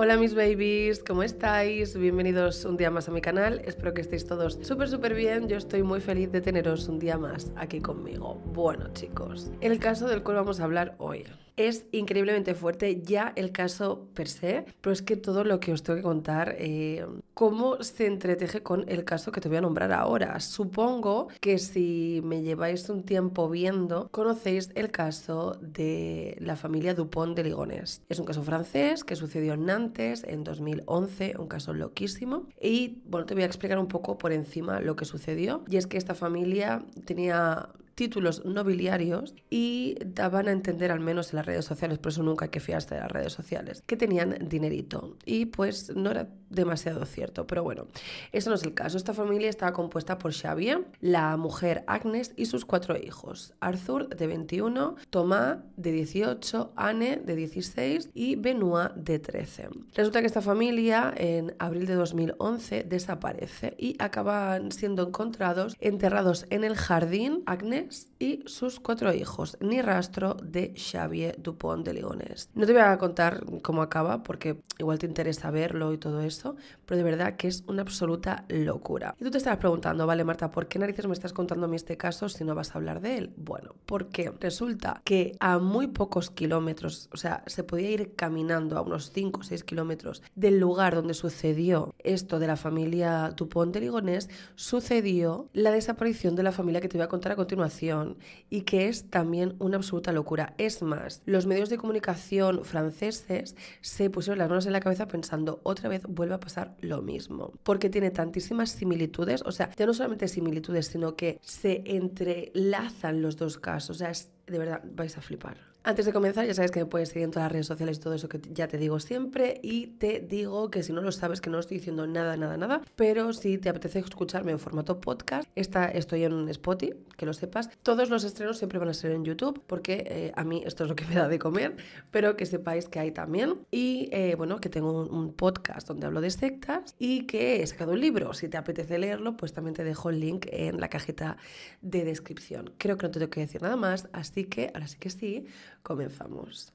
Hola mis babies, ¿cómo estáis? Bienvenidos un día más a mi canal, espero que estéis todos súper súper bien, yo estoy muy feliz de teneros un día más aquí conmigo. Bueno chicos, el caso del cual vamos a hablar hoy es increíblemente fuerte ya el caso per se, pero es que todo lo que os tengo que contar, eh, cómo se entreteje con el caso que te voy a nombrar ahora. Supongo que si me lleváis un tiempo viendo, conocéis el caso de la familia Dupont de Ligones. Es un caso francés que sucedió en Nantes en 2011, un caso loquísimo. Y bueno, te voy a explicar un poco por encima lo que sucedió. Y es que esta familia tenía títulos nobiliarios y daban a entender, al menos en las redes sociales, por eso nunca hay que fiarse de las redes sociales, que tenían dinerito. Y pues no era demasiado cierto, pero bueno, eso no es el caso. Esta familia estaba compuesta por Xavier, la mujer Agnes y sus cuatro hijos, Arthur de 21, Tomás de 18, Anne de 16 y Benoit de 13. Resulta que esta familia en abril de 2011 desaparece y acaban siendo encontrados enterrados en el jardín Agnes y sus cuatro hijos, ni rastro de Xavier Dupont de Ligones. No te voy a contar cómo acaba porque igual te interesa verlo y todo eso, pero de verdad que es una absoluta locura. Y tú te estarás preguntando, vale Marta, ¿por qué narices me estás contando a mí este caso si no vas a hablar de él? Bueno, porque resulta que a muy pocos kilómetros, o sea, se podía ir caminando a unos 5 o 6 kilómetros del lugar donde sucedió esto de la familia Dupont de ligonés sucedió la desaparición de la familia que te voy a contar a continuación y que es también una absoluta locura. Es más, los medios de comunicación franceses se pusieron las manos en la cabeza pensando otra vez vuelve a pasar lo mismo, porque tiene tantísimas similitudes, o sea, ya no solamente similitudes, sino que se entrelazan los dos casos, o sea, es, de verdad vais a flipar. Antes de comenzar, ya sabes que me puedes seguir en todas las redes sociales y todo eso que ya te digo siempre. Y te digo que si no lo sabes, que no estoy diciendo nada, nada, nada. Pero si te apetece escucharme en formato podcast, esta, estoy en Spotify, que lo sepas. Todos los estrenos siempre van a ser en YouTube, porque eh, a mí esto es lo que me da de comer. Pero que sepáis que hay también. Y eh, bueno, que tengo un, podcast donde hablo de sectas y que he sacado un libro. Si te apetece leerlo, pues también te dejo el link en la cajita de descripción. Creo que no te tengo que decir nada más, así que ahora sí que sí Comenzamos.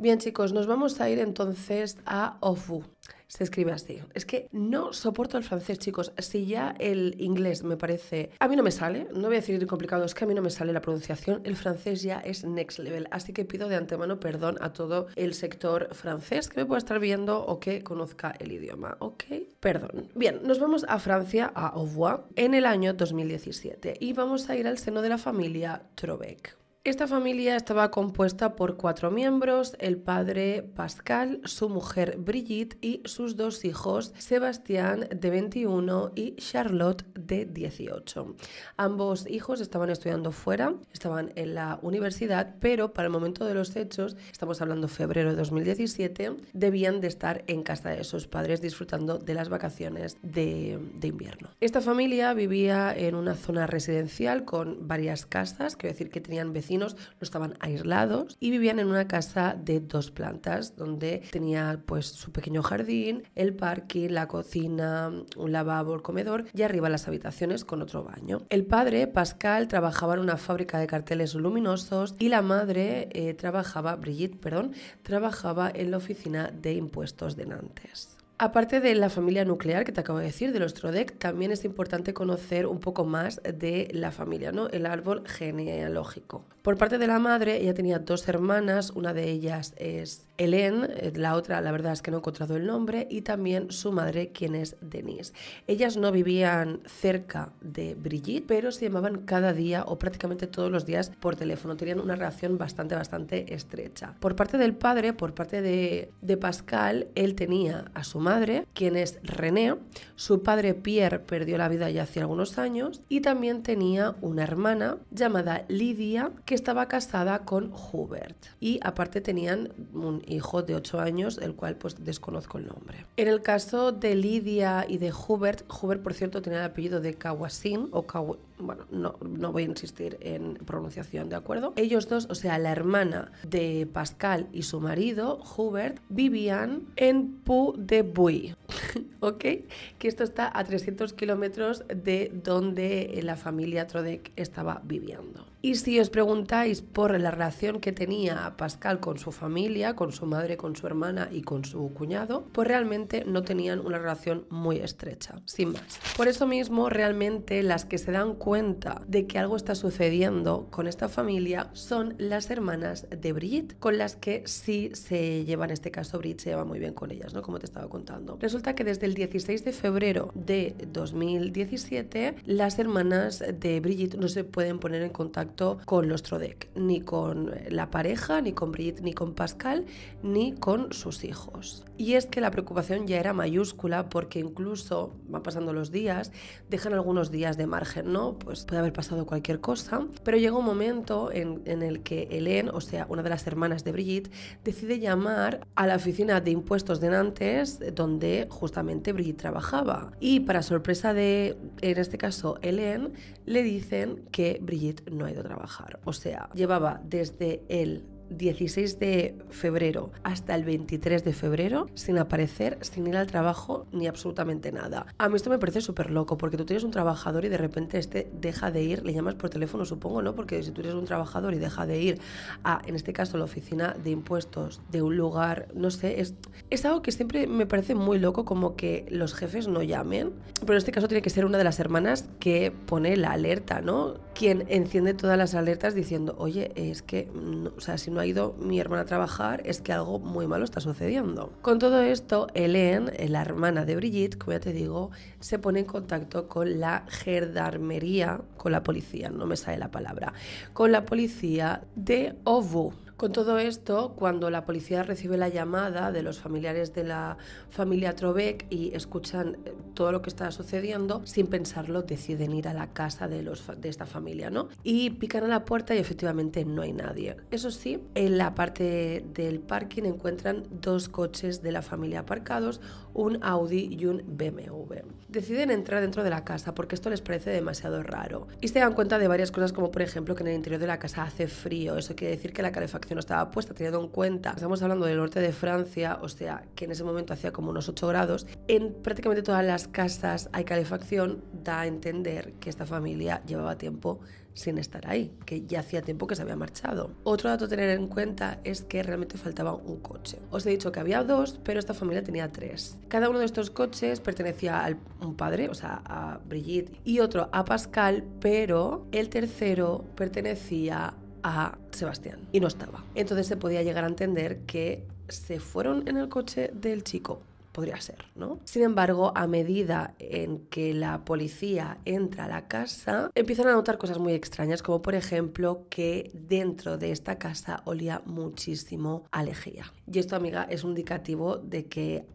Bien chicos, nos vamos a ir entonces a Ofu se escribe así. Es que no soporto el francés, chicos. Si ya el inglés me parece... A mí no me sale, no voy a decir complicado, es que a mí no me sale la pronunciación. El francés ya es next level. Así que pido de antemano perdón a todo el sector francés que me pueda estar viendo o que conozca el idioma, ¿ok? Perdón. Bien, nos vamos a Francia, a Auvois, en el año 2017 y vamos a ir al seno de la familia Trobeck. Esta familia estaba compuesta por cuatro miembros, el padre Pascal, su mujer Brigitte y sus dos hijos, Sebastián de 21 y Charlotte de 18. Ambos hijos estaban estudiando fuera, estaban en la universidad, pero para el momento de los hechos, estamos hablando febrero de 2017, debían de estar en casa de sus padres disfrutando de las vacaciones de, de invierno. Esta familia vivía en una zona residencial con varias casas, quiero decir que tenían vecinos no estaban aislados y vivían en una casa de dos plantas donde tenía pues su pequeño jardín, el parque, la cocina, un lavabo, el comedor y arriba las habitaciones con otro baño. El padre, Pascal, trabajaba en una fábrica de carteles luminosos y la madre eh, trabajaba, Brigitte, perdón, trabajaba en la oficina de impuestos de Nantes. Aparte de la familia nuclear que te acabo de decir, de los trodek, también es importante conocer un poco más de la familia, ¿no? El árbol genealógico. Por parte de la madre, ella tenía dos hermanas, una de ellas es Helene, eh, la otra, la verdad es que no he encontrado el nombre, y también su madre, quien es Denise. Ellas no vivían cerca de Brigitte, pero se llamaban cada día o prácticamente todos los días por teléfono. Tenían una relación bastante, bastante estrecha. Por parte del padre, por parte de Pascal, él tenía a su madre madre, quien es René. Su padre Pierre perdió la vida ya hace algunos años y también tenía una hermana llamada Lidia que estaba casada con Hubert. Y aparte tenían un hijo de 8 años, el cual pues desconozco el nombre. En el caso de Lidia y de Hubert, Hubert por cierto tenía el apellido de Kawasin o Kaw bueno, no, voy a insistir en pronunciación, ¿de acuerdo? Ellos dos, o sea, la hermana de Pascal y su marido, Hubert, vivían en Pu de Buy, ¿ok? Que esto está a 300 kilómetros de donde la familia Trodek estaba viviendo. Y si os preguntáis por la relación que tenía Pascal con su familia, con su madre, con su hermana y con su cuñado, pues realmente no tenían una relación muy estrecha, sin más. Por eso mismo, realmente las que se dan cuenta de que algo está sucediendo con esta familia son las hermanas de Brigitte, con las que sí se lleva, en este caso Brigitte se lleva muy bien con ellas, ¿no? Como te estaba contando. Resulta que desde el 16 de febrero de 2017, las hermanas de Brigitte no se pueden poner en contacto con los Trodec, ni con eh, la pareja, ni con Brigitte, ni con Pascal, ni con sus hijos. Y es que la preocupación ya era mayúscula porque incluso van pasando los días, dejan algunos días de margen, ¿no? Pues puede haber pasado cualquier cosa, pero llega un momento en, el que Hélène, o sea, una de las hermanas de Brigitte, decide llamar a la oficina de impuestos de Nantes, donde justamente Brigitte trabajaba. Y para sorpresa de, en este caso, Hélène, le dicen que Brigitte no ha trabajar. O sea, llevaba desde el 16 de febrero hasta el 23 de febrero sin aparecer, sin ir al trabajo ni absolutamente nada. A mí esto me parece súper loco porque tú tienes un trabajador y de repente este deja de ir, le llamas por teléfono supongo, ¿no? Porque si tú eres un trabajador y deja de ir a, en este caso, la oficina de impuestos de un lugar, no sé, es, es algo que siempre me parece muy loco como que los jefes no llamen, pero en este caso tiene que ser una de las hermanas que pone la alerta, ¿no? Quien enciende todas las alertas diciendo, oye, es que, o sea, si no ha ido mi hermana a trabajar, es que algo muy malo está sucediendo. Con todo esto, Hélène, la hermana de Brigitte, como ya te digo, se pone en contacto con la gendarmería, con la policía, no me sale la palabra, con la policía de Ovu con todo esto, cuando la policía recibe la llamada de los familiares de la familia Trobeck y escuchan eh, todo lo que está sucediendo, sin pensarlo deciden ir a la casa de, los, de esta familia, ¿no? Y pican a la puerta y efectivamente no hay nadie. Eso sí, en la parte del parking encuentran dos coches de la familia aparcados, un Audi y un BMW. Deciden entrar dentro de la casa porque esto les parece demasiado raro y se dan cuenta de varias cosas como por ejemplo que en el interior de la casa hace frío, eso quiere decir que la calefacción no estaba puesta, teniendo en cuenta, estamos hablando del norte de Francia, o sea, que en ese momento hacía como unos 8 grados, en prácticamente todas las casas hay calefacción, da a entender que esta familia llevaba tiempo sin estar ahí, que ya hacía tiempo que se había marchado. Otro dato a tener en cuenta es que realmente faltaba un coche. Os he dicho que había dos, pero esta familia tenía tres. Cada uno de estos coches pertenecía a un padre, o sea, a Brigitte, y otro a Pascal, pero el tercero pertenecía a Sebastián y no estaba. Entonces se podía llegar a entender que se fueron en el coche del chico. Podría ser, ¿no? Sin embargo, a medida en que la policía entra a la casa, empiezan a notar cosas muy extrañas, como por ejemplo que dentro de esta casa olía muchísimo a lejía. Y esto, amiga, es un indicativo de que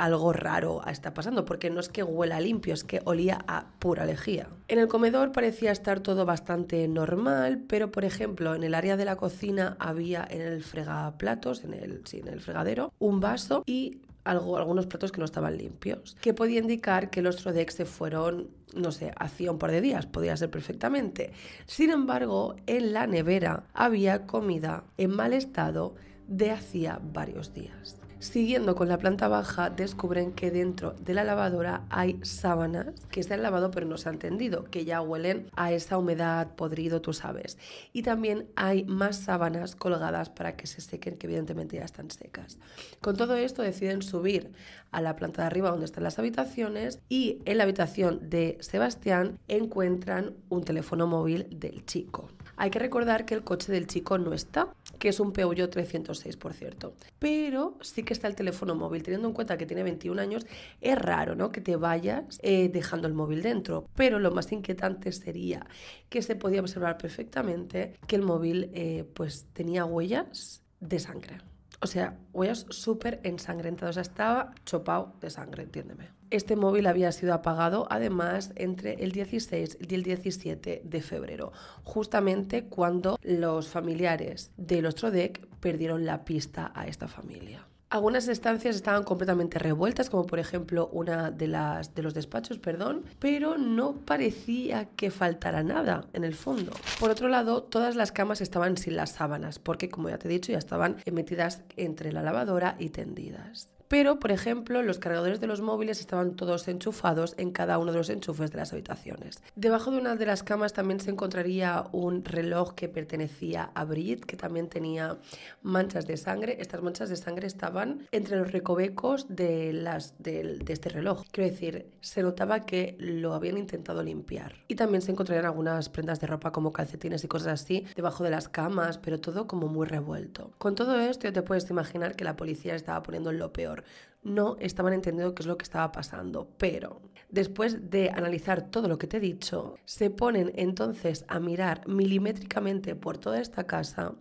algo raro está pasando, porque no es que huela limpio, es que olía a pura lejía. En el comedor parecía estar todo bastante normal, pero por ejemplo, en el área de la cocina había en el fregaplatos, en el, el fregadero, un vaso y algunos platos que no estaban limpios, que podía indicar que los Trodex se fueron, no sé, hacía un par de días, podía ser perfectamente. Sin embargo, en la nevera había comida en mal estado de hacía varios días. Siguiendo con la planta baja, descubren que dentro de la lavadora hay sábanas que se han lavado pero no se han tendido, que ya huelen a esa humedad, podrido, tú sabes. Y también hay más sábanas colgadas para que se sequen, que evidentemente ya están secas. Con todo esto deciden subir a la planta de arriba donde están las habitaciones y en la habitación de Sebastián encuentran un teléfono móvil del chico. Hay que recordar que el coche del chico no está, que es un Peugeot 306, por cierto. Pero sí que está el teléfono móvil. Teniendo en cuenta que tiene 21 años, es raro ¿no? que te vayas eh, dejando el móvil dentro. Pero lo más inquietante sería que se podía observar perfectamente que el móvil eh, pues, tenía huellas de sangre. O sea, huellas súper ensangrentados, O sea, estaba chopado de sangre, entiéndeme. Este móvil había sido apagado además entre el 16 y el 17 de febrero, justamente cuando los familiares del deck perdieron la pista a esta familia. Algunas estancias estaban completamente revueltas, como por ejemplo una de las de los despachos, perdón, pero no parecía que faltara nada en el fondo. Por otro lado, todas las camas estaban sin las sábanas, porque como ya te he dicho, ya estaban metidas entre la lavadora y tendidas. Pero, por ejemplo, los cargadores de los móviles estaban todos enchufados en cada uno de los enchufes de las habitaciones. Debajo de una de las camas también se encontraría un reloj que pertenecía a Britt, que también tenía manchas de sangre. Estas manchas de sangre estaban entre los recovecos de, las, de este reloj. Quiero decir, se notaba que lo habían intentado limpiar. Y también se encontrarían algunas prendas de ropa como calcetines y cosas así debajo de las camas, pero todo como muy revuelto. Con todo esto ya te puedes imaginar que la policía estaba poniendo lo peor no estaban entendiendo qué es lo que estaba pasando, pero después de analizar todo lo que te he dicho, se ponen entonces a mirar milimétricamente por toda esta casa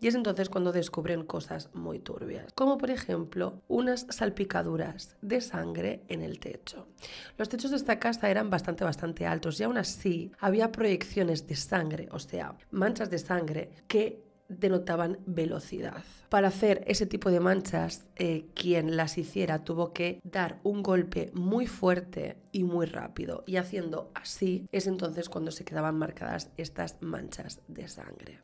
y es entonces cuando descubren cosas muy turbias, como por ejemplo unas salpicaduras de sangre en el techo. Los techos de esta casa eran bastante, bastante altos y aún así había proyecciones de sangre, o sea, manchas de sangre que denotaban velocidad. Para hacer ese tipo de manchas, eh, quien las hiciera tuvo que dar un golpe muy fuerte y muy rápido. Y haciendo así es entonces cuando se quedaban marcadas estas manchas de sangre.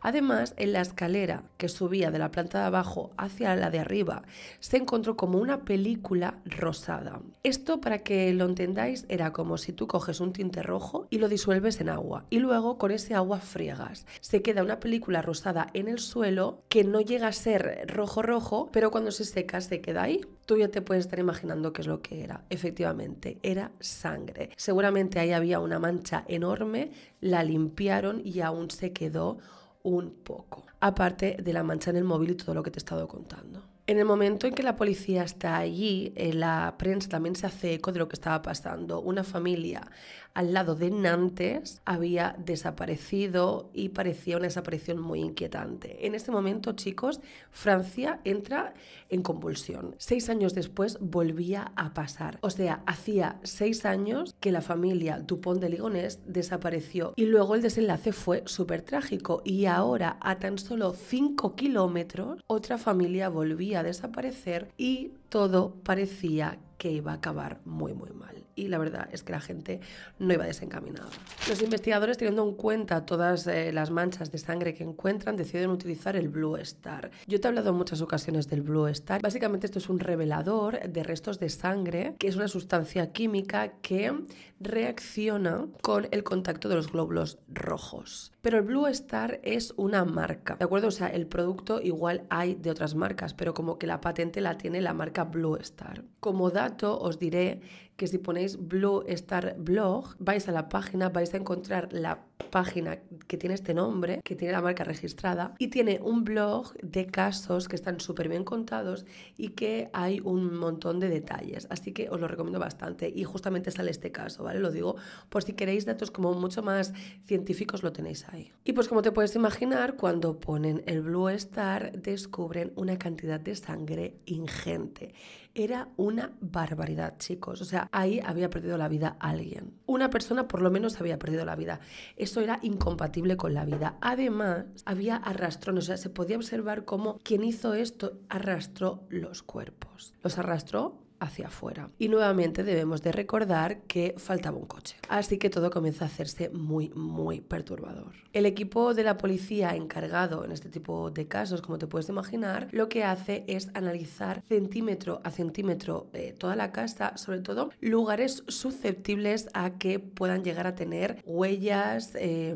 Además, en la escalera que subía de la planta de abajo hacia la de arriba, se encontró como una película rosada. Esto, para que lo entendáis, era como si tú coges un tinte rojo y lo disuelves en agua. Y luego con ese agua friegas. Se queda una película rosada en el suelo que no llega a ser rojo rojo, pero cuando se seca se queda ahí. Tú ya te puedes estar imaginando qué es lo que era. Efectivamente, era sangre. Seguramente ahí había una mancha enorme, la limpiaron y aún se quedó un poco. Aparte de la mancha en el móvil y todo lo que te he estado contando. En el momento en que la policía está allí, eh, la prensa también se hace eco de lo que estaba pasando. Una familia al lado de Nantes, había desaparecido y parecía una desaparición muy inquietante. En este momento, chicos, Francia entra en convulsión. Seis años después volvía a pasar. O sea, hacía seis años que la familia Dupont de Ligonés desapareció y luego el desenlace fue súper trágico y ahora a tan solo cinco kilómetros otra familia volvía a desaparecer y todo parecía que iba a acabar muy muy mal y la verdad es que la gente no iba desencaminada. Los investigadores, teniendo en cuenta todas eh, las manchas de sangre que encuentran, deciden utilizar el Blue Star. Yo te he hablado en muchas ocasiones del Blue Star. Básicamente esto es un revelador de restos de sangre, que es una sustancia química que reacciona con el contacto de los glóbulos rojos. Pero el Blue Star es una marca, ¿de acuerdo? O sea, el producto igual hay de otras marcas, pero como que la patente la tiene la marca Blue Star. Como dato os diré que si ponéis Blue Star Blog, vais a la página, vais a encontrar la página que tiene este nombre, que tiene la marca registrada, y tiene un blog de casos que están súper bien contados y que hay un montón de detalles. Así que os lo recomiendo bastante. Y justamente sale este caso, ¿vale? Lo digo por si queréis datos como mucho más científicos, lo tenéis ahí. Y pues como te puedes imaginar, cuando ponen el Blue Star, descubren una cantidad de sangre ingente. Era una barbaridad, chicos. O sea, ahí había perdido la vida alguien. Una persona por lo menos había perdido la vida eso era incompatible con la vida. Además, había arrastrón. o sea, se podía observar cómo quien hizo esto arrastró los cuerpos. Los arrastró hacia afuera. Y nuevamente debemos de recordar que faltaba un coche. Así que todo comienza a hacerse muy, muy perturbador. El equipo de la policía encargado en este tipo de casos, como te puedes imaginar, lo que hace es analizar centímetro a centímetro eh, toda la casa, sobre todo lugares susceptibles a que puedan llegar a tener huellas, eh,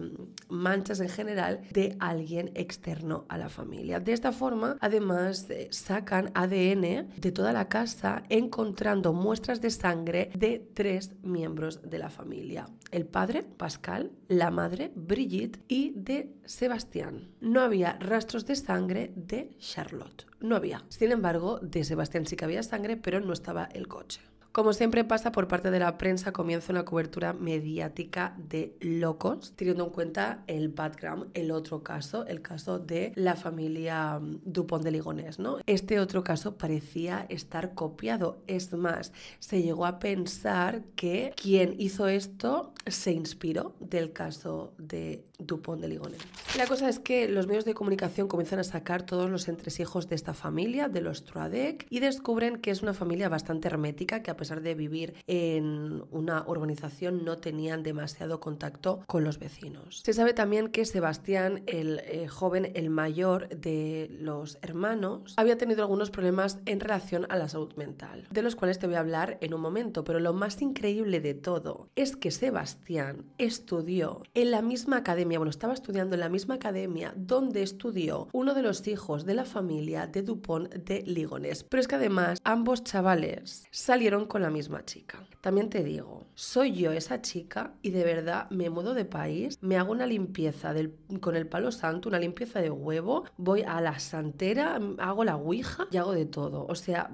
manchas en general de alguien externo a la familia. De esta forma, además, eh, sacan ADN de toda la casa en encontrando muestras de sangre de tres miembros de la familia. El padre, Pascal, la madre, Brigitte, y de Sebastián. No había rastros de sangre de Charlotte. No había. Sin embargo, de Sebastián sí que había sangre, pero no estaba el coche. Como siempre pasa por parte de la prensa, comienza una cobertura mediática de locos, teniendo en cuenta el background, el otro caso, el caso de la familia mm, Dupont de Ligonés, ¿no? Este otro caso parecía estar copiado. Es más, se llegó a pensar que quien hizo esto se inspiró del caso de Dupont de Ligonés. La cosa es que los medios de comunicación comienzan a sacar todos los entresijos de esta familia, de los Truadec, y descubren que es una familia bastante hermética que a a pesar de vivir en una urbanización, no tenían demasiado contacto con los vecinos. Se sabe también que Sebastián, el eh, joven, el mayor de los hermanos, había tenido algunos problemas en relación a la salud mental, de los cuales te voy a hablar en un momento, pero lo más increíble de todo es que Sebastián estudió en la misma academia, bueno, estaba estudiando en la misma academia donde estudió uno de los hijos de la familia de Dupont de Ligones. Pero es que además ambos chavales salieron con la misma chica. También te digo, soy yo esa chica y de verdad me mudo de país, me hago una limpieza del, con el palo santo, una limpieza de huevo, voy a la santera, hago la ouija y hago de todo. O sea,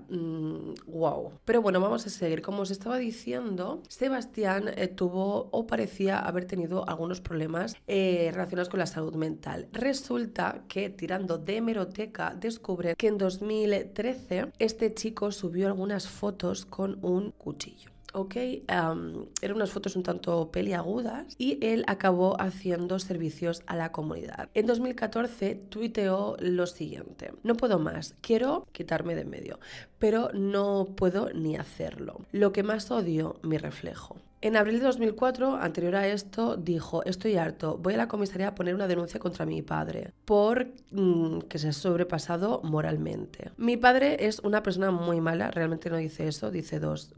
wow. Mm, Pero bueno, vamos a seguir. Como os estaba diciendo, Sebastián eh, tuvo o parecía haber tenido algunos problemas eh, relacionados con la salud mental. Resulta que tirando de hemeroteca descubre que en 2013 este chico subió algunas fotos con un un cuchillo. ¿ok? eran unas fotos un tanto peliagudas y él acabó haciendo servicios a la comunidad. En 2014 tuiteó lo siguiente, no puedo más, quiero quitarme de medio, pero no puedo ni hacerlo. Lo que más odio, mi reflejo. En abril de 2004, anterior a esto, dijo, estoy harto, voy a la comisaría a poner una denuncia contra mi padre por mm, que se ha sobrepasado moralmente. Mi padre es una persona muy mala, realmente no dice eso, dice dos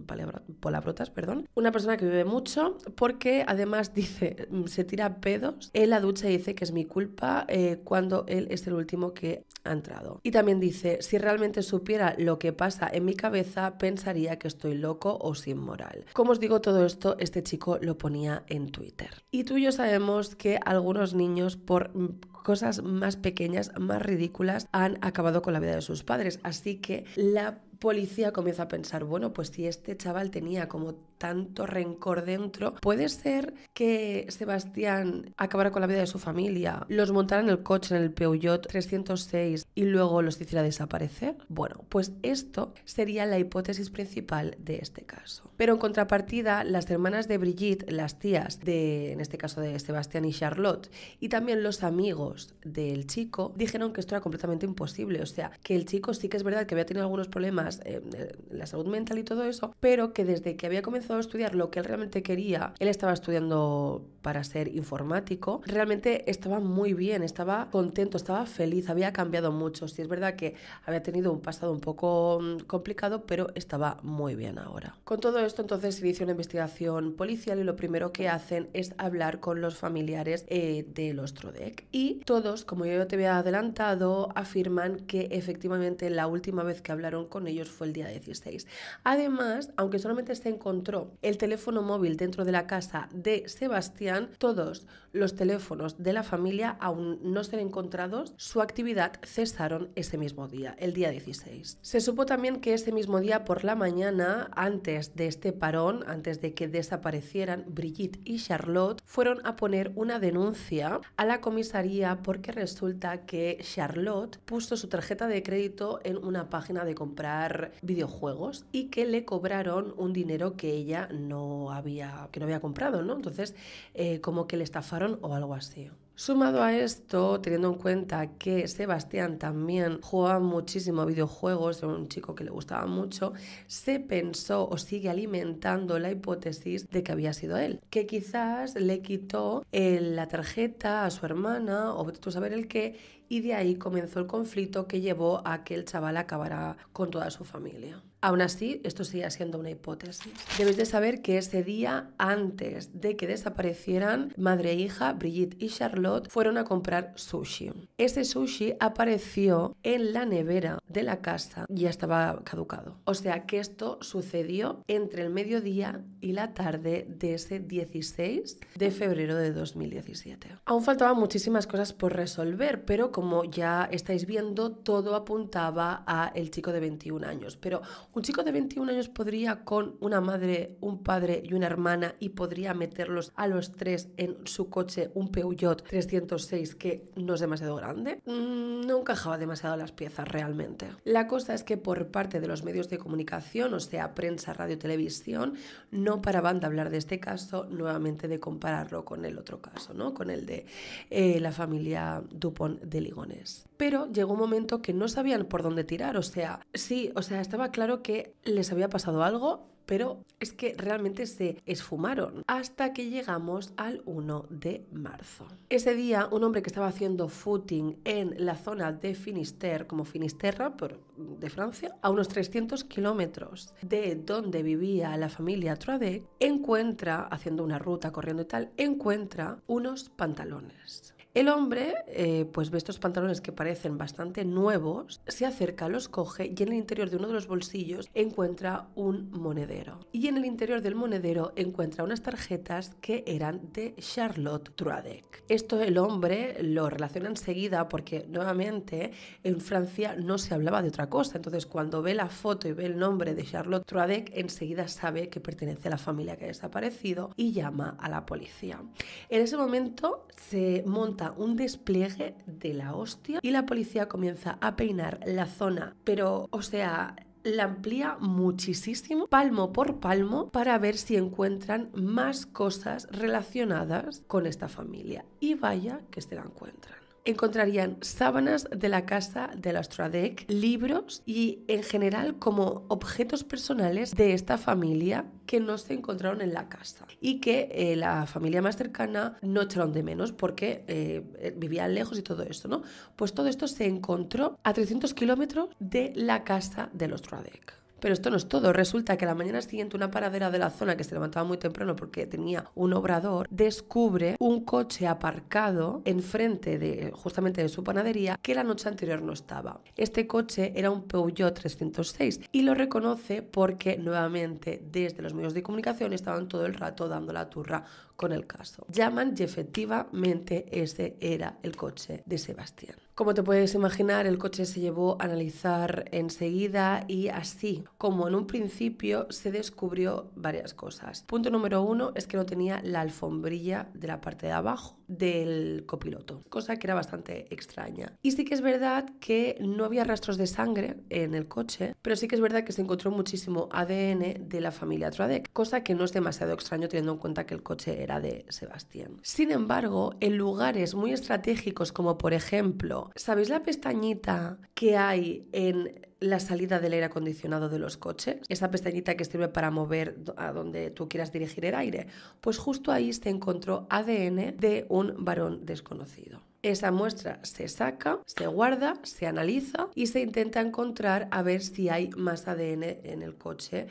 palabrotas, perdón. Una persona que vive mucho porque además dice, mm, se tira pedos, en la ducha dice que es mi culpa eh, cuando él es el último que ha entrado. Y también dice, si realmente supiera lo que pasa en mi cabeza, pensaría que estoy loco o sin moral. Como os digo, todo esto este chico lo ponía en Twitter. Y tú y yo sabemos que algunos niños por mm, cosas más pequeñas, más ridículas, han acabado con la vida de sus padres. Así que la policía comienza a pensar, bueno, pues si este chaval tenía como tanto rencor dentro, puede ser que Sebastián acabara con la vida de su familia, los montara en el coche, en el Peugeot 306 y luego los hiciera desaparecer. Bueno, pues esto sería la hipótesis principal de este caso. Pero en contrapartida, las hermanas de Brigitte, las tías de, en este caso de Sebastián y Charlotte, y también los amigos del chico, dijeron que esto era completamente imposible. O sea, que el chico sí que es verdad que había tenido algunos problemas eh, eh, la salud mental y todo eso, pero que desde que había comenzado a estudiar lo que él realmente quería, él estaba estudiando para ser informático, realmente estaba muy bien, estaba contento, estaba feliz, había cambiado mucho. Sí, es verdad que había tenido un pasado un poco mm, complicado, pero estaba muy bien ahora. Con todo esto, entonces se inició una investigación policial y lo primero que hacen es hablar con los familiares eh, de los Y todos, como yo ya te había adelantado, afirman que efectivamente la última vez que hablaron con ellos, fue el día 16. Además, aunque solamente se encontró el teléfono móvil dentro de la casa de Sebastián, todos los teléfonos de la familia aún no ser encontrados, su actividad cesaron ese mismo día, el día 16. Se supo también que ese mismo día por la mañana, antes de este parón, antes de que desaparecieran, Brigitte y Charlotte fueron a poner una denuncia a la comisaría porque resulta que Charlotte puso su tarjeta de crédito en una página de comprar videojuegos y que le cobraron un dinero que ella no había, que no había comprado, ¿no? Entonces, eh, como que le estafaron o algo así. Sumado a esto, teniendo en cuenta que Sebastián también jugaba muchísimo a videojuegos, era un chico que le gustaba mucho, se pensó o sigue alimentando la hipótesis de que había sido él, que quizás le quitó eh, la tarjeta a su hermana o tú saber el qué y de ahí comenzó el conflicto que llevó a que el chaval acabara con toda su familia. Aún así, esto sigue siendo una hipótesis. Debéis de saber que ese día, antes de que desaparecieran, madre e hija, Brigitte y Charlotte, fueron a comprar sushi. Ese sushi apareció en la nevera de la casa y ya estaba caducado. O sea que esto sucedió entre el mediodía y la tarde de ese 16 de febrero de 2017. Aún faltaban muchísimas cosas por resolver, pero como ya estáis viendo, todo apuntaba a el chico de 21 años. Pero un chico de 21 años podría con una madre, un padre y una hermana y podría meterlos a los tres en su coche, un Peugeot 306 que no es demasiado grande. Mm, no encajaba demasiado las piezas realmente. La cosa es que por parte de los medios de comunicación, o sea, prensa, radio, televisión, no paraban de hablar de este caso, nuevamente de compararlo con el otro caso, ¿no? Con el de eh, la familia Dupont de Ligones. Pero llegó un momento que no sabían por dónde tirar, o sea, sí, o sea, estaba claro que que les había pasado algo, pero es que realmente se esfumaron hasta que llegamos al 1 de marzo. Ese día, un hombre que estaba haciendo footing en la zona de Finisterre, como Finisterra por, de Francia, a unos 300 kilómetros de donde vivía la familia Troadec, encuentra, haciendo una ruta corriendo y tal, encuentra unos pantalones. El hombre, eh, pues ve estos pantalones que parecen bastante nuevos, se acerca, los coge y en el interior de uno de los bolsillos encuentra un monedero. Y en el interior del monedero encuentra unas tarjetas que eran de Charlotte Truadec. Esto el hombre lo relaciona enseguida porque nuevamente en Francia no se hablaba de otra cosa. Entonces cuando ve la foto y ve el nombre de Charlotte Truadec, enseguida sabe que pertenece a la familia que ha desaparecido y llama a la policía. En ese momento se monta un despliegue de la hostia y la policía comienza a peinar la zona. Pero, o sea, la amplía muchísimo, palmo por palmo, para ver si encuentran más cosas relacionadas con esta familia. Y vaya que se la encuentran encontrarían sábanas de la casa de del stradec libros y en general como objetos personales de esta familia que no se encontraron en la casa y que eh, la familia más cercana no echaron de menos porque eh, eh, vivían lejos y todo esto, ¿no? Pues todo esto se encontró a 300 kilómetros de la casa de los stradec pero esto no es todo. Resulta que la mañana siguiente una paradera de la zona que se levantaba muy temprano porque tenía un obrador, descubre un coche aparcado enfrente de justamente de su panadería que la noche anterior no estaba. Este coche era un Peugeot 306 y lo reconoce porque nuevamente desde los medios de comunicación estaban todo el rato dando la turra con el caso. Llaman y efectivamente ese era el coche de Sebastián. Como te puedes imaginar, el coche se llevó a analizar enseguida y así como en un principio se descubrió varias cosas. Punto número uno es que no tenía la alfombrilla de la parte de abajo del copiloto, cosa que era bastante extraña. Y sí que es verdad que no había rastros de sangre en el coche, pero sí que es verdad que se encontró muchísimo ADN de la familia Troadek, cosa que no es demasiado extraño teniendo en cuenta que el coche era de Sebastián. Sin embargo, en lugares muy estratégicos como por ejemplo, ¿sabéis la pestañita que hay en la salida del aire acondicionado de los coches, esa pestañita que sirve para mover a donde tú quieras dirigir el aire, pues justo ahí se encontró ADN de un varón desconocido. Esa muestra se saca, se guarda, se analiza y se intenta encontrar a ver si hay más ADN en el coche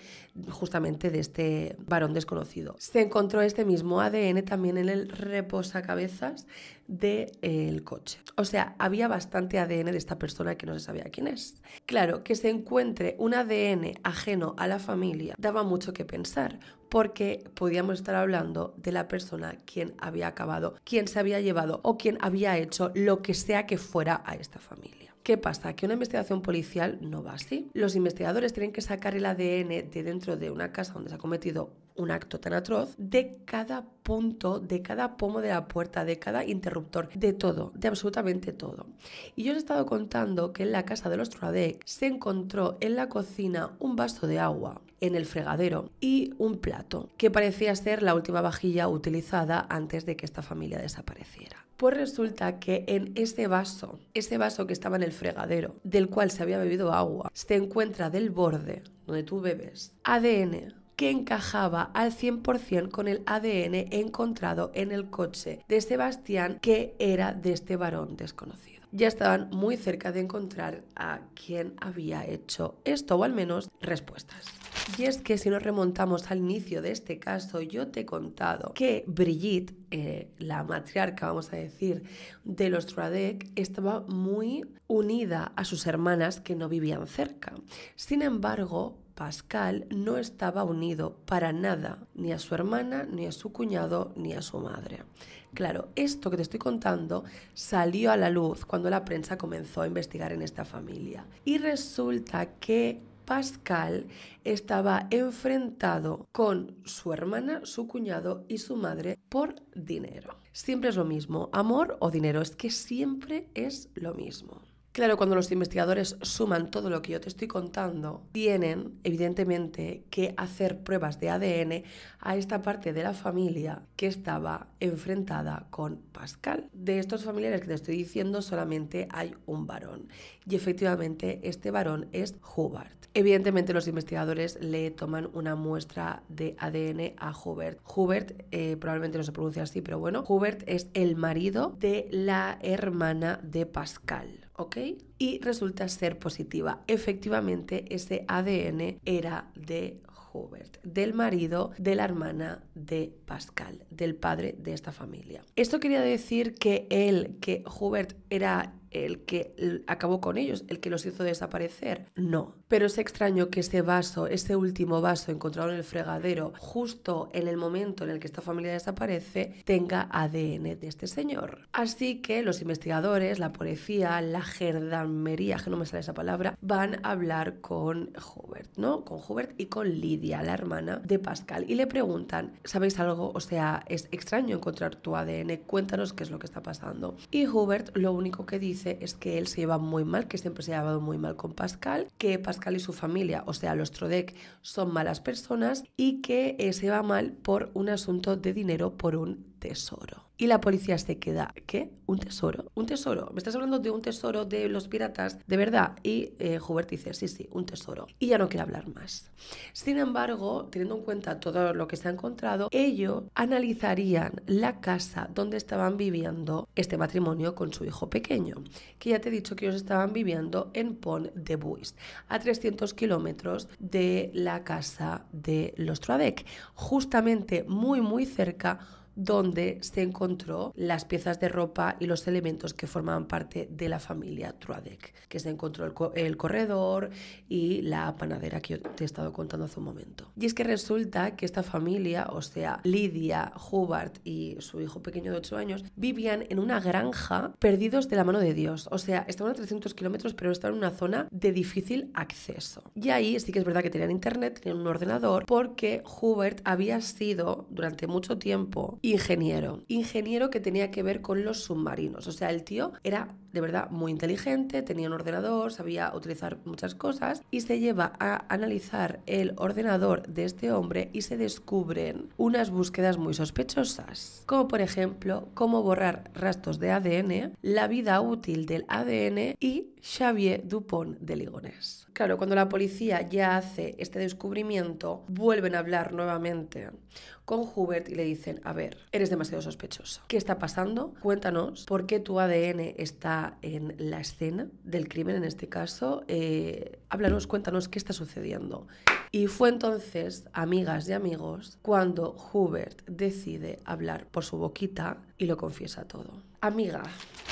justamente de este varón desconocido. Se encontró este mismo ADN también en el reposacabezas del de, coche. O sea, había bastante ADN de esta persona que no se sabía quién es. Claro, que se encuentre un ADN ajeno a la familia daba mucho que pensar, porque podíamos estar hablando de la persona quien había acabado, quien se había llevado o quien había hecho lo que sea que fuera a esta familia. ¿Qué pasa? Que una investigación policial no va así. Los investigadores tienen que sacar el ADN de dentro de una casa donde se ha cometido un acto tan atroz de cada punto, de cada pomo de la puerta, de cada interruptor, de todo, de absolutamente todo. Y yo os he estado contando que en la casa de los Truadec se encontró en la cocina un vaso de agua en el fregadero y un plato que parecía ser la última vajilla utilizada antes de que esta familia desapareciera. Pues resulta que en ese vaso, ese vaso que estaba en el fregadero, del cual se había bebido agua, se encuentra del borde donde tú bebes ADN que encajaba al 100% con el ADN encontrado en el coche de Sebastián, que era de este varón desconocido ya estaban muy cerca de encontrar a quien había hecho esto, o al menos respuestas. Y es que si nos remontamos al inicio de este caso, yo te he contado que Brigitte, eh, la matriarca, vamos a decir, de los Truadec, estaba muy unida a sus hermanas que no vivían cerca. Sin embargo, Pascal no estaba unido para nada ni a su hermana, ni a su cuñado, ni a su madre. Claro, esto que te estoy contando salió a la luz cuando la prensa comenzó a investigar en esta familia. Y resulta que Pascal estaba enfrentado con su hermana, su cuñado y su madre por dinero. Siempre es lo mismo, amor o dinero, es que siempre es lo mismo. Claro, cuando los investigadores suman todo lo que yo te estoy contando, tienen evidentemente que hacer pruebas de ADN a esta parte de la familia que estaba enfrentada con Pascal. De estos familiares que te estoy diciendo solamente hay un varón y efectivamente este varón es Hubert. Evidentemente los investigadores le toman una muestra de ADN a Hubert. Hubert eh, probablemente no se pronuncia así, pero bueno, Hubert es el marido de la hermana de Pascal. Y resulta ser positiva. Efectivamente, ese ADN era de Hubert, del marido de la hermana de Pascal, del padre de esta familia. Esto quería decir que él, que Hubert era el que acabó con ellos, el que los hizo desaparecer. No, pero es extraño que ese vaso, ese último vaso encontrado en el fregadero, justo en el momento en el que esta familia desaparece, tenga ADN de este señor. Así que los investigadores, la policía, la gendarmería, que no me sale esa palabra, van a hablar con Hubert, ¿no? Con Hubert y con Lidia, la hermana de Pascal, y le preguntan, ¿sabéis algo? O sea, es extraño encontrar tu ADN, cuéntanos qué es lo que está pasando. Y Hubert lo único que dice es que él se lleva muy mal, que siempre se ha llevado muy mal con Pascal, que pasa y su familia, o sea, los Trodek, son malas personas y que eh, se va mal por un asunto de dinero por un tesoro. Y la policía se queda, ¿qué? ¿Un tesoro? ¿Un tesoro? ¿Me estás hablando de un tesoro de los piratas? De verdad. Y eh, Hubert dice, sí, sí, un tesoro. Y ya no quiere hablar más. Sin embargo, teniendo en cuenta todo lo que se ha encontrado, ellos analizarían la casa donde estaban viviendo este matrimonio con su hijo pequeño, que ya te he dicho que ellos estaban viviendo en Pont de Buis, a 300 kilómetros de la casa de los Troadec, justamente muy, muy cerca donde se encontró las piezas de ropa y los elementos que formaban parte de la familia Truadec, que se encontró el, corredor y la panadera que yo te he estado contando hace un momento. Y es que resulta que esta familia, o sea, Lidia, Hubert y su hijo pequeño de 8 años, vivían en una granja perdidos de la mano de Dios. O sea, estaban a 300 kilómetros, pero estaban en una zona de difícil acceso. Y ahí sí que es verdad que tenían internet, tenían un ordenador, porque Hubert había sido durante mucho tiempo ingeniero. Ingeniero que tenía que ver con los submarinos. O sea, el tío era de verdad muy inteligente, tenía un ordenador, sabía utilizar muchas cosas y se lleva a analizar el ordenador de este hombre y se descubren unas búsquedas muy sospechosas, como por ejemplo cómo borrar rastros de ADN, la vida útil del ADN y Xavier Dupont de Ligones. Claro, cuando la policía ya hace este descubrimiento, vuelven a hablar nuevamente con Hubert y le dicen, a ver, eres demasiado sospechoso. ¿Qué está pasando? Cuéntanos por qué tu ADN está en la escena del crimen, en este caso, eh, háblanos, cuéntanos qué está sucediendo. Y fue entonces, amigas y amigos, cuando Hubert decide hablar por su boquita y lo confiesa todo. Amiga,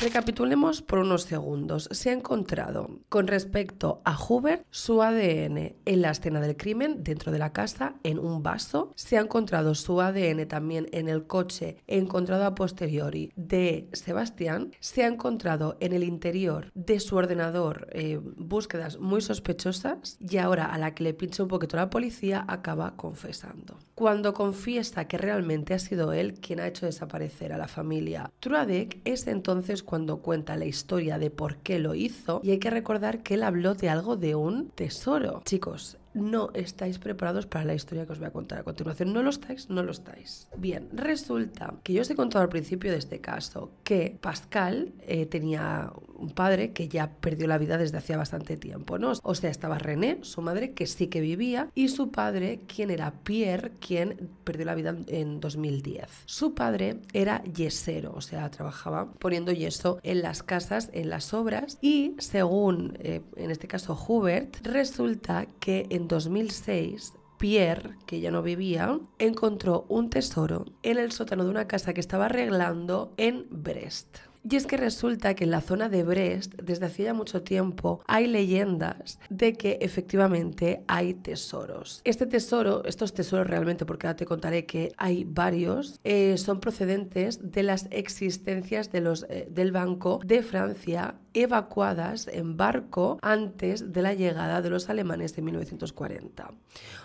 recapitulemos por unos segundos. Se ha encontrado con respecto a Hubert su ADN en la escena del crimen dentro de la casa en un vaso. Se ha encontrado su ADN también en el coche encontrado a posteriori de Sebastián. Se ha encontrado en el interior de su ordenador eh, búsquedas muy sospechosas y ahora a la que le pincha un poquito la policía acaba confesando cuando confiesa que realmente ha sido él quien ha hecho desaparecer a la familia. Truadec es entonces cuando cuenta la historia de por qué lo hizo y hay que recordar que él habló de algo de un tesoro. Chicos, no estáis preparados para la historia que os voy a contar a continuación. No lo estáis, no lo estáis. Bien, resulta que yo os he contado al principio de este caso que Pascal eh, tenía un padre que ya perdió la vida desde hacía bastante tiempo, ¿no? O sea, estaba René, su madre, que sí que vivía, y su padre, quien era Pierre, quien perdió la vida en 2010. Su padre era yesero, o sea, trabajaba poniendo yeso en las casas, en las obras, y según, eh, en este caso, Hubert, resulta que en 2006, Pierre, que ya no vivía, encontró un tesoro en el sótano de una casa que estaba arreglando en Brest. Y es que resulta que en la zona de Brest, desde hacía mucho tiempo, hay leyendas de que efectivamente hay tesoros. Este tesoro, estos tesoros realmente, porque ahora te contaré que hay varios, eh, son procedentes de las existencias de los, eh, del Banco de Francia evacuadas en barco antes de la llegada de los alemanes de 1940.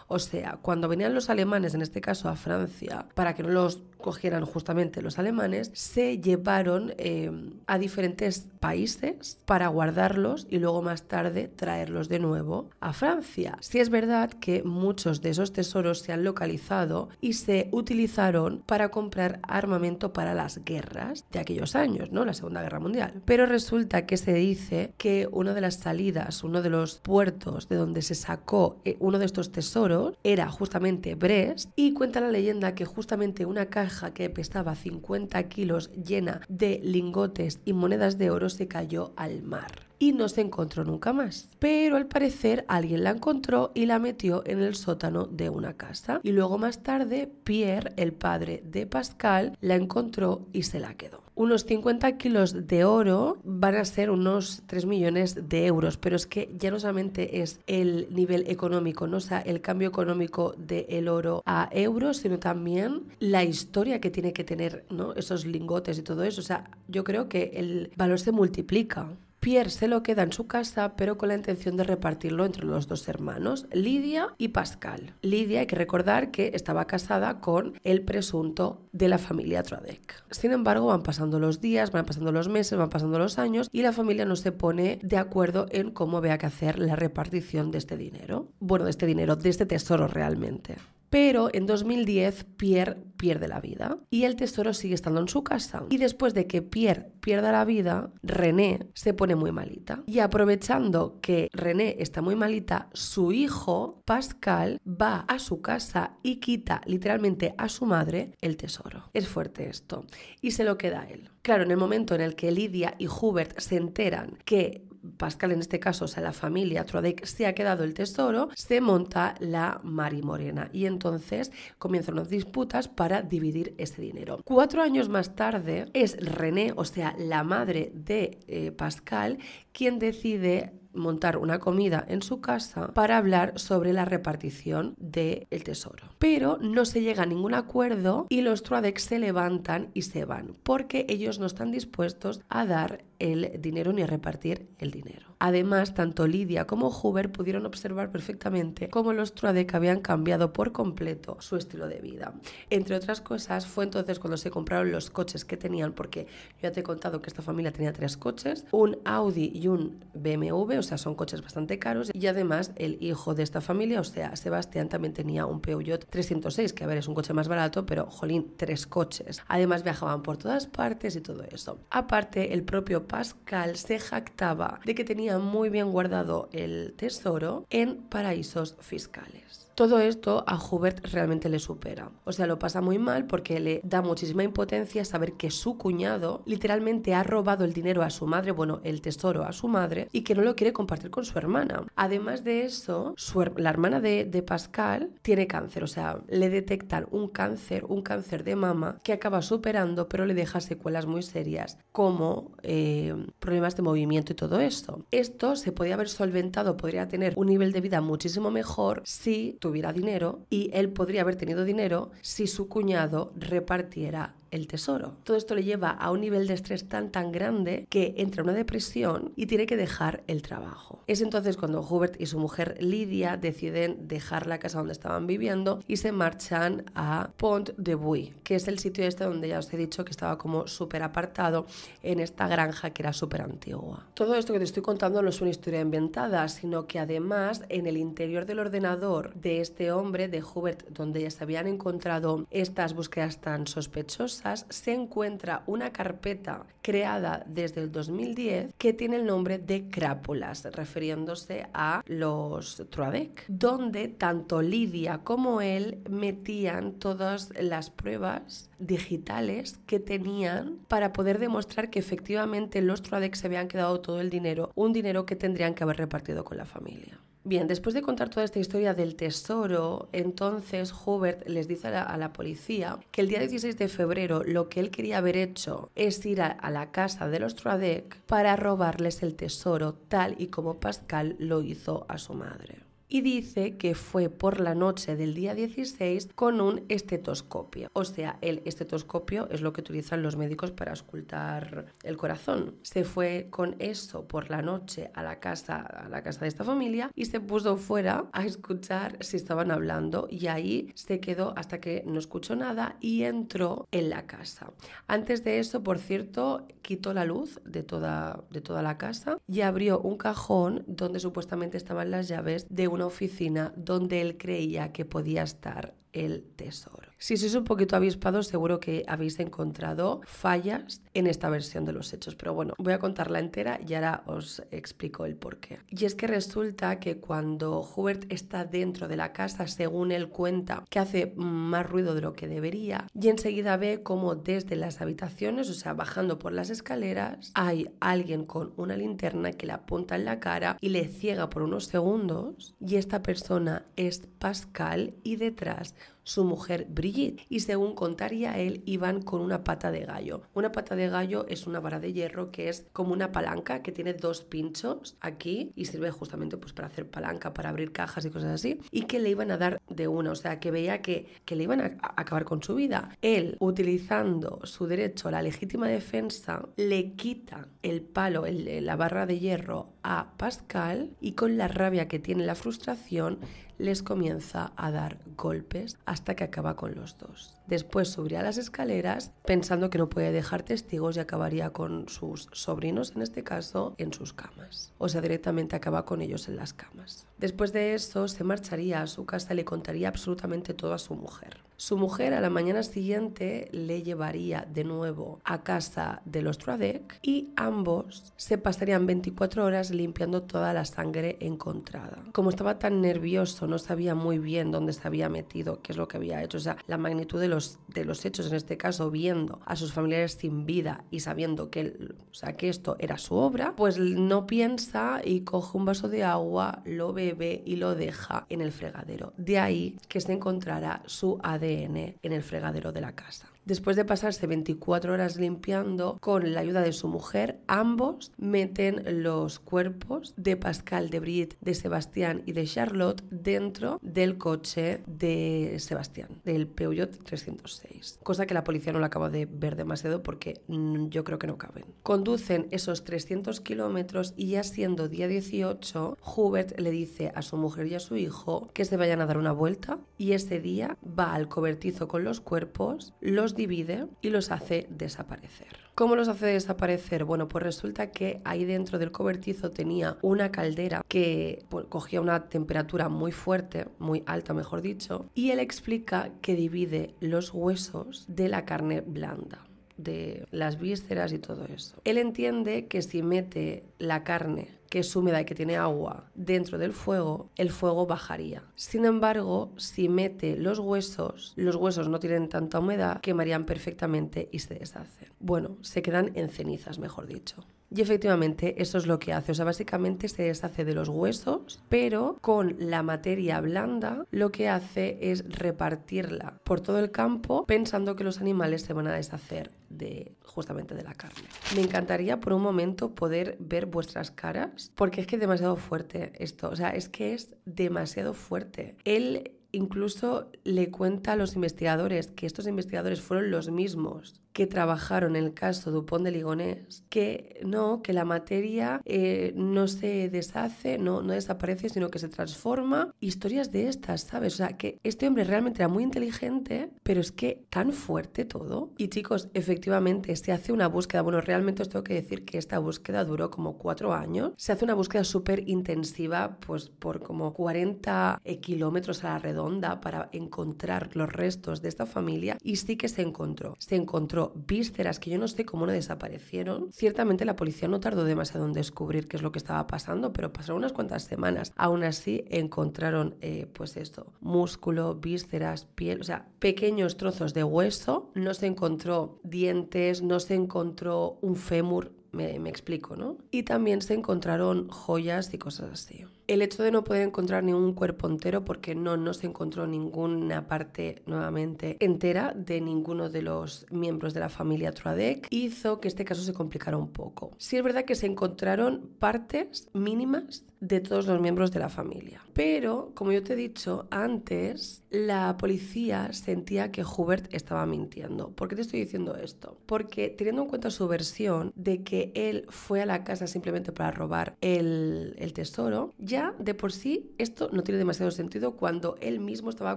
O sea, cuando venían los alemanes, en este caso a Francia, para que no los cogieran justamente los alemanes, se llevaron em, a diferentes países para guardarlos y luego más tarde traerlos de nuevo a Francia. Si es verdad que muchos de esos tesoros se han localizado y se utilizaron para comprar armamento para las guerras de aquellos años, ¿no? La Segunda Guerra Mundial. Pero resulta que se dice que una de las salidas, uno de los puertos de donde se sacó eh, uno de estos tesoros era justamente Brest y cuenta la leyenda que justamente una caja que pesaba 50 kilos llena de lingotes y monedas de oro se cayó al mar y no se encontró nunca más. Pero al parecer alguien la encontró y la metió en el sótano de una casa. Y luego más tarde Pierre, el padre de Pascal, la encontró y se la quedó unos 50 kilos de oro van a ser unos 3 millones de euros, pero es que ya no solamente es el nivel económico, ¿no? o sea, el cambio económico del de oro a euros, sino también la historia que tiene que tener ¿no? esos lingotes y todo eso. O sea, yo creo que el valor se multiplica. Pierre se lo queda en su casa, pero con la intención de repartirlo entre los dos hermanos, Lidia y Pascal. Lidia, hay que recordar que estaba casada con el presunto de la familia Tradec. Sin embargo, van pasando los días, van pasando los meses, van pasando los años y la familia no se pone de acuerdo en cómo vea que hacer la repartición de este dinero. Bueno, de este dinero, de este tesoro realmente pero en 2010 Pierre pierde la vida y el tesoro sigue estando en su casa. Y después de que Pierre pierda la vida, René se pone muy malita. Y aprovechando que René está muy malita, su hijo, Pascal, va a su casa y quita literalmente a su madre el tesoro. Es fuerte esto. Y se lo queda a él. Claro, en el momento en el que Lidia y Hubert se enteran que Pascal en este caso, o sea, la familia Troadec se ha quedado el tesoro, se monta la marimorena y entonces comienzan las disputas para dividir ese dinero. Cuatro años más tarde es René, o sea, la madre de eh, Pascal, quien decide montar una comida en su casa para hablar sobre la repartición del tesoro. Pero no se llega a ningún acuerdo y los Truadex se levantan y se van porque ellos no están dispuestos a dar el dinero ni a repartir el dinero. Además, tanto Lidia como Huber pudieron observar perfectamente cómo los Truadec habían cambiado por completo su estilo de vida. Entre otras cosas, fue entonces cuando se compraron los coches que tenían, porque ya te he contado que esta familia tenía tres coches, un Audi y un BMW, o sea, son coches bastante caros, y además el hijo de esta familia, o sea, Sebastián, también tenía un Peugeot 306, que a ver, es un coche más barato, pero jolín, tres coches. Además viajaban por todas partes y todo eso. Aparte, el propio Pascal se jactaba de que tenía muy bien guardado el tesoro en paraísos fiscales. Todo esto a Hubert realmente le supera. O sea, lo pasa muy mal porque le da muchísima impotencia saber que su cuñado literalmente ha robado el dinero a su madre, bueno, el tesoro a su madre, y que no lo quiere compartir con su hermana. Además de eso, la hermana de, Pascal tiene cáncer, o sea, le detectan un cáncer, un cáncer de mama, que acaba superando, pero le deja secuelas muy serias, como eh, problemas de movimiento y todo esto. Esto se podría haber solventado, podría tener un nivel de vida muchísimo mejor si tuviera dinero y él podría haber tenido dinero si su cuñado repartiera el tesoro. Todo esto le lleva a un nivel de estrés tan tan grande que entra en una depresión y tiene que dejar el trabajo. Es entonces cuando Hubert y su mujer Lidia deciden dejar la casa donde estaban viviendo y se marchan a Pont de Buy, que es el sitio este donde ya os he dicho que estaba como súper apartado en esta granja que era súper antigua. Todo esto que te estoy contando no es una historia inventada, sino que además en el interior del ordenador de este hombre, de Hubert, donde ya se habían encontrado estas búsquedas tan sospechosas, se encuentra una carpeta creada desde el 2010 que tiene el nombre de Crápulas, refiriéndose a los Troadec, donde tanto Lidia como él metían todas las pruebas digitales que tenían para poder demostrar que efectivamente los Troadec se habían quedado todo el dinero, un dinero que tendrían que haber repartido con la familia. Bien, después de contar toda esta historia del tesoro, entonces Hubert les dice a la, policía que el día 16 de febrero lo que él quería haber hecho es ir a, la casa de los Troadec para robarles el tesoro, tal y como Pascal lo hizo a su madre y dice que fue por la noche del día 16 con un estetoscopio. O sea, el estetoscopio es lo que utilizan los médicos para escultar el corazón. Se fue con eso por la noche a la casa, a la casa de esta familia y se puso fuera a escuchar si estaban hablando y ahí se quedó hasta que no escuchó nada y entró en la casa. Antes de eso, por cierto, quitó la luz de toda, de toda la casa y abrió un cajón donde supuestamente estaban las llaves de una oficina donde él creía que podía estar el tesoro. Si sois un poquito avispados, seguro que habéis encontrado fallas en esta versión de los hechos. Pero bueno, voy a contarla entera y ahora os explico el porqué. Y es que resulta que cuando Hubert está dentro de la casa, según él cuenta, que hace más ruido de lo que debería, y enseguida ve como desde las habitaciones, o sea, bajando por las escaleras, hay alguien con una linterna que le apunta en la cara y le ciega por unos segundos. Y esta persona es Pascal y detrás su mujer Brigitte y según contaría él iban con una pata de gallo. Una pata de gallo es una vara de hierro que es como una palanca que tiene dos pinchos aquí y sirve justamente pues para hacer palanca, para abrir cajas y cosas así y que le iban a dar de una, o sea que veía que, que le iban a, acabar con su vida. Él utilizando su derecho a la legítima defensa le quita el palo, la barra de hierro a Pascal y con la rabia que tiene la frustración les comienza a dar golpes hasta que acaba con los dos. Después subirá las escaleras pensando que no puede dejar testigos y acabaría con sus sobrinos, en este caso, en sus camas. O sea, directamente acaba con ellos en las camas. Después de eso se marcharía a su casa y le contaría absolutamente todo a su mujer. Su mujer a la mañana siguiente le llevaría de nuevo a casa de los Truadec y ambos se pasarían 24 horas limpiando toda la sangre encontrada. Como estaba tan nervioso, no sabía muy bien dónde se había metido, qué es lo que había hecho, o sea, la magnitud de los, de los hechos, en este caso viendo a sus familiares sin vida y sabiendo que, sea, que esto era su obra, pues no piensa y coge un vaso de agua, lo bebe y lo deja en el fregadero. De ahí que se encontrara su ADN en el fregadero de la casa. Después de pasarse 24 horas limpiando, con la ayuda de su mujer, ambos meten los cuerpos de Pascal, de Britt, de Sebastián y de Charlotte dentro del coche de Sebastián, del Peugeot 306. Cosa que la policía no lo acaba de ver demasiado porque yo creo que no caben. Conducen esos 300 kilómetros y ya siendo día 18, Hubert le dice a su mujer y a su hijo que se vayan a dar una vuelta y ese día va al cobertizo con los cuerpos, los divide y los hace desaparecer. ¿Cómo los hace desaparecer? Bueno, pues resulta que ahí dentro del cobertizo tenía una caldera que pues, cogía una temperatura muy fuerte, muy alta mejor dicho, y él explica que divide los huesos de la carne blanda de las vísceras y todo eso. Él entiende que si mete la carne que es húmeda y que tiene agua dentro del fuego, el fuego bajaría. Sin embargo, si mete los huesos, los huesos no tienen tanta humedad, quemarían perfectamente y se deshacen. Bueno, se quedan en cenizas, mejor dicho. Y efectivamente eso es lo que hace. O sea, básicamente se deshace de los huesos, pero con la materia blanda lo que hace es repartirla por todo el campo pensando que los animales se van a deshacer de justamente de la carne. Me encantaría por un momento poder ver vuestras caras porque es que es demasiado fuerte esto, o sea, es que es demasiado fuerte. Él incluso le cuenta a los investigadores que estos investigadores fueron los mismos que trabajaron en el caso Dupont de Ligonés, que no, que la materia eh, no se deshace, no, no desaparece, sino que se transforma. Historias de estas, ¿sabes? O sea, que este hombre realmente era muy inteligente, pero es que tan fuerte todo. Y chicos, efectivamente, se hace una búsqueda, bueno, realmente os tengo que decir que esta búsqueda duró como cuatro años, se hace una búsqueda súper intensiva, pues por como 40 eh, kilómetros a la redonda para encontrar los restos de esta familia y sí que se encontró. Se encontró vísceras que yo no sé cómo no desaparecieron. Ciertamente la policía no tardó demasiado en descubrir qué es lo que estaba pasando, pero pasaron unas cuantas semanas. Aún así encontraron, eh, pues esto, músculo, vísceras, piel, o sea, pequeños trozos de hueso. No se encontró dientes, no se encontró un fémur, me explico, ¿no? Y también se encontraron joyas y cosas así. El hecho de no poder encontrar ningún cuerpo entero, porque no, no se encontró ninguna parte nuevamente entera de ninguno de los miembros de la familia Truadec, hizo que este caso se complicara un poco. Sí es verdad que se encontraron partes mínimas de todos los miembros de la familia. Pero, como yo te he dicho antes, la policía sentía que Hubert estaba mintiendo. ¿Por qué te estoy diciendo esto? Porque teniendo en cuenta su versión de que él fue a la casa simplemente para robar el, el tesoro, ya de por sí esto no tiene demasiado sentido cuando él mismo estaba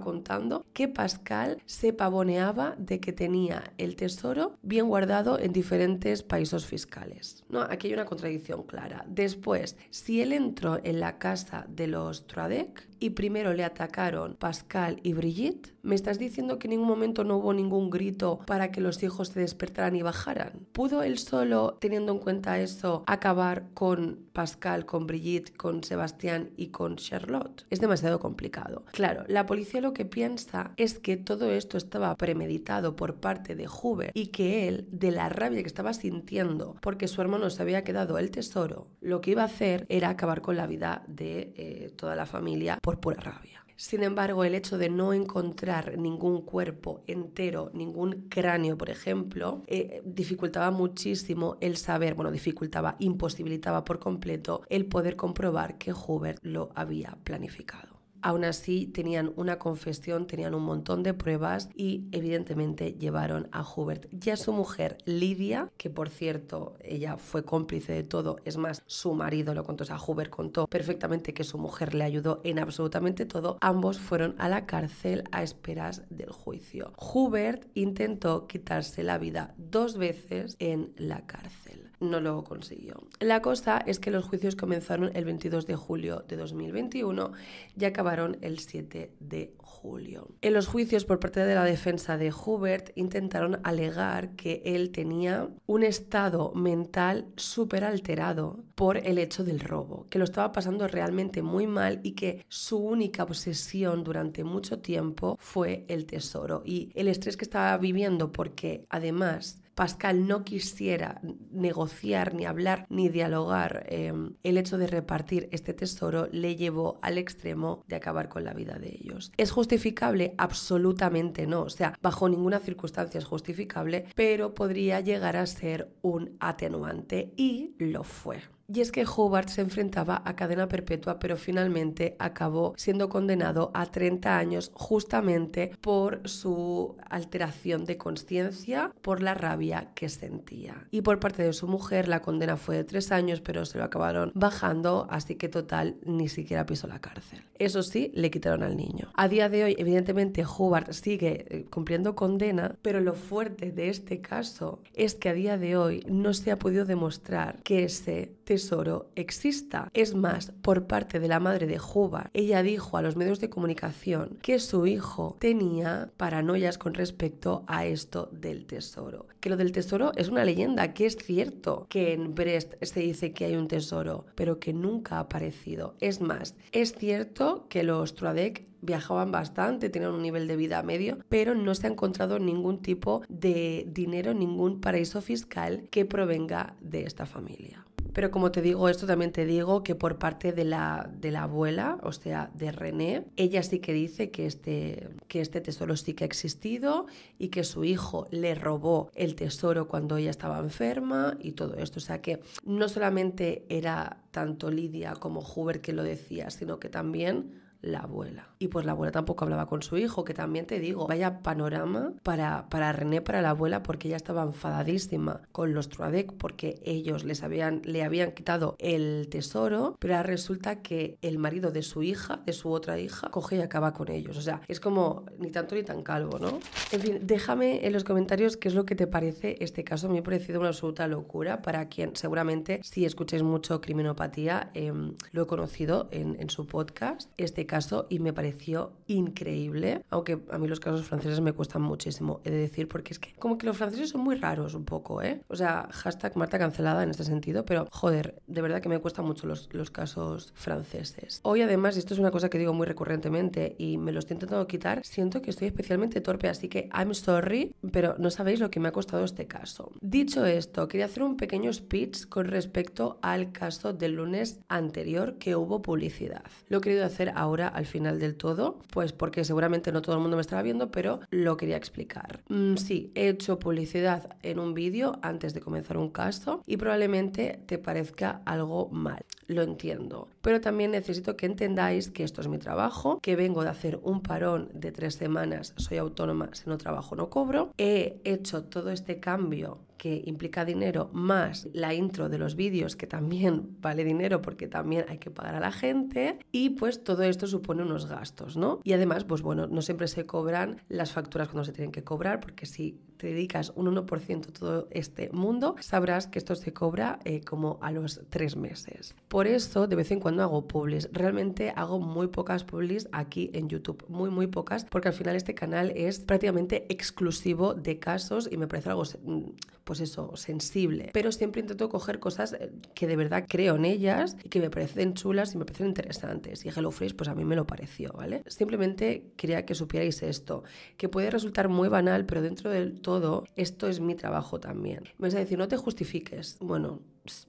contando que Pascal se pavoneaba de que tenía el tesoro bien guardado en diferentes países fiscales. No, aquí hay una contradicción clara. Después, si él entró en la casa de los Tradec y primero le atacaron Pascal y Brigitte, ¿Me estás diciendo que en ningún momento no hubo ningún grito para que los hijos se despertaran y bajaran? ¿Pudo él solo, teniendo en cuenta eso, acabar con Pascal, con Brigitte, con Sebastián y con Charlotte? Es demasiado complicado. Claro, la policía lo que piensa es que todo esto estaba premeditado por parte de Hoover y que él, de la rabia que estaba sintiendo porque su hermano se había quedado el tesoro, lo que iba a hacer era acabar con la vida de eh, toda la familia por pura rabia. Sin embargo, el hecho de no encontrar ningún cuerpo entero, ningún cráneo, por ejemplo, eh, dificultaba muchísimo el saber, bueno, dificultaba, imposibilitaba por completo el poder comprobar que Hubert lo había planificado. Aún así, tenían una confesión, tenían un montón de pruebas y evidentemente llevaron a Hubert y a su mujer Lidia, que por cierto, ella fue cómplice de todo. Es más, su marido lo contó, o sea, Hubert contó perfectamente que su mujer le ayudó en absolutamente todo. Ambos fueron a la cárcel a esperas del juicio. Hubert intentó quitarse la vida dos veces en la cárcel no lo consiguió. La cosa es que los juicios comenzaron el 22 de julio de 2021 y acabaron el 7 de julio. En los juicios por parte de la defensa de Hubert intentaron alegar que él tenía un estado mental súper alterado por el hecho del robo, que lo estaba pasando realmente muy mal y que su única obsesión durante mucho tiempo fue el tesoro y el estrés que estaba viviendo porque además Pascal no quisiera negociar, ni hablar, ni dialogar, em, el hecho de repartir este tesoro le llevó al extremo de acabar con la vida de ellos. ¿Es justificable? Absolutamente no. O sea, bajo ninguna circunstancia es justificable, pero podría llegar a ser un atenuante y lo fue. Y es que Hubbard se enfrentaba a cadena perpetua, pero finalmente acabó siendo condenado a 30 años justamente por su alteración de conciencia, por la rabia que sentía. Y por parte de su mujer, la condena fue de 3 años, pero se lo acabaron bajando, así que total ni siquiera pisó la cárcel. Eso sí, le quitaron al niño. A día de hoy, evidentemente, Hubbard sigue eh, cumpliendo condena, pero lo fuerte de este caso es que a día de hoy no se ha podido demostrar que ese tesoro exista. Es más, por parte de la madre de Juba, ella dijo a los medios de comunicación que su hijo tenía paranoias con respecto a esto del tesoro. Que lo del tesoro es una leyenda, que es cierto que en Brest se dice que hay un tesoro, pero que nunca ha aparecido. Es más, es cierto que los Truadec viajaban bastante, tenían un nivel de vida medio, pero no se ha encontrado ningún tipo de dinero, ningún paraíso fiscal que provenga de esta familia. Pero como te digo, esto también te digo que por parte de la, de la abuela, o sea, de René, ella sí que dice que este, que este tesoro sí que ha existido y que su hijo le robó el tesoro cuando ella estaba enferma y todo esto. O sea que no solamente era tanto Lidia como Hubert que lo decía, sino que también la abuela. Y pues la abuela tampoco hablaba con su hijo, que también te digo, vaya panorama para, para René, para la abuela, porque ella estaba enfadadísima con los Truadec porque ellos les habían, le habían quitado el tesoro, pero resulta que el marido de su hija, de su otra hija, coge y acaba con ellos. O sea, es como ni tanto ni tan calvo, ¿no? En fin, déjame en los comentarios qué es lo que te parece este caso. me ha parecido una absoluta locura para quien seguramente si escucháis mucho criminopatía, em, lo he conocido en, en su podcast. Este caso y me pareció increíble, aunque a mí los casos franceses me cuestan muchísimo, he de decir, porque es que como que los franceses son muy raros un poco, ¿eh? O sea, hashtag Marta cancelada en este sentido, pero joder, de verdad que me cuesta mucho los, los casos franceses. Hoy además, esto es una cosa que digo muy recurrentemente y me lo estoy intentando quitar, siento que estoy especialmente torpe, así que I'm sorry, pero no sabéis lo que me ha costado este caso. Dicho esto, quería hacer un pequeño speech con respecto al caso del lunes anterior que hubo publicidad. Lo he querido hacer ahora al final del todo, pues porque seguramente no todo el mundo me estaba viendo, pero lo quería explicar. Mm, sí, he hecho publicidad en un vídeo antes de comenzar un caso y probablemente te parezca algo mal. Lo entiendo pero también necesito que entendáis que esto es mi trabajo, que vengo de hacer un parón de tres semanas, soy autónoma, si no trabajo no cobro, he hecho todo este cambio que implica dinero más la intro de los vídeos que también vale dinero porque también hay que pagar a la gente y pues todo esto supone unos gastos, ¿no? Y además, pues bueno, no siempre se cobran las facturas cuando se tienen que cobrar porque si te dedicas un 1% a todo este mundo, sabrás que esto se cobra eh, como a los tres meses. Por eso de vez en cuando hago publis. Realmente hago muy pocas publis aquí en YouTube, muy, muy pocas, porque al final este canal es prácticamente exclusivo de casos y me parece algo mm, pues eso, sensible. Pero siempre intento coger cosas eh, que de verdad creo en ellas y que me parecen chulas y me parecen interesantes. Y HelloFresh, pues a mí me lo pareció, ¿vale? Simplemente quería que supierais esto, que puede resultar muy banal, pero dentro del todo, esto es mi trabajo también. Me vas a decir, no te justifiques. Bueno,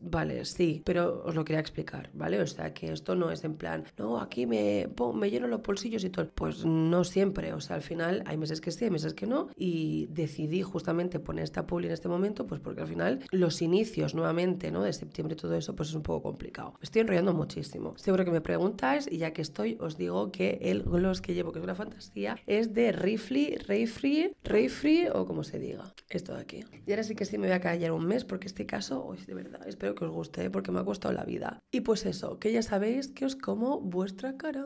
Vale, sí, pero os lo quería explicar, ¿vale? O sea, que esto no es en plan, no, aquí me, me lleno los bolsillos y todo. Pues no siempre, o sea, al final hay meses que sí, hay meses que no. Y decidí justamente poner esta publi en este momento, pues porque al final los inicios nuevamente, ¿no? De septiembre y todo eso, pues es un poco complicado. Me estoy enrollando muchísimo. Seguro que me preguntáis y ya que estoy, os digo que el gloss que llevo, que es una fantasía, es de ¿Rifly? Rayfree, Rayfree o como se diga. Esto de aquí. Y ahora sí que sí me voy a callar un mes porque este caso, hoy es de verdad Espero que os guste porque me ha costado la vida. Y pues eso, que ya sabéis que os como vuestra cara.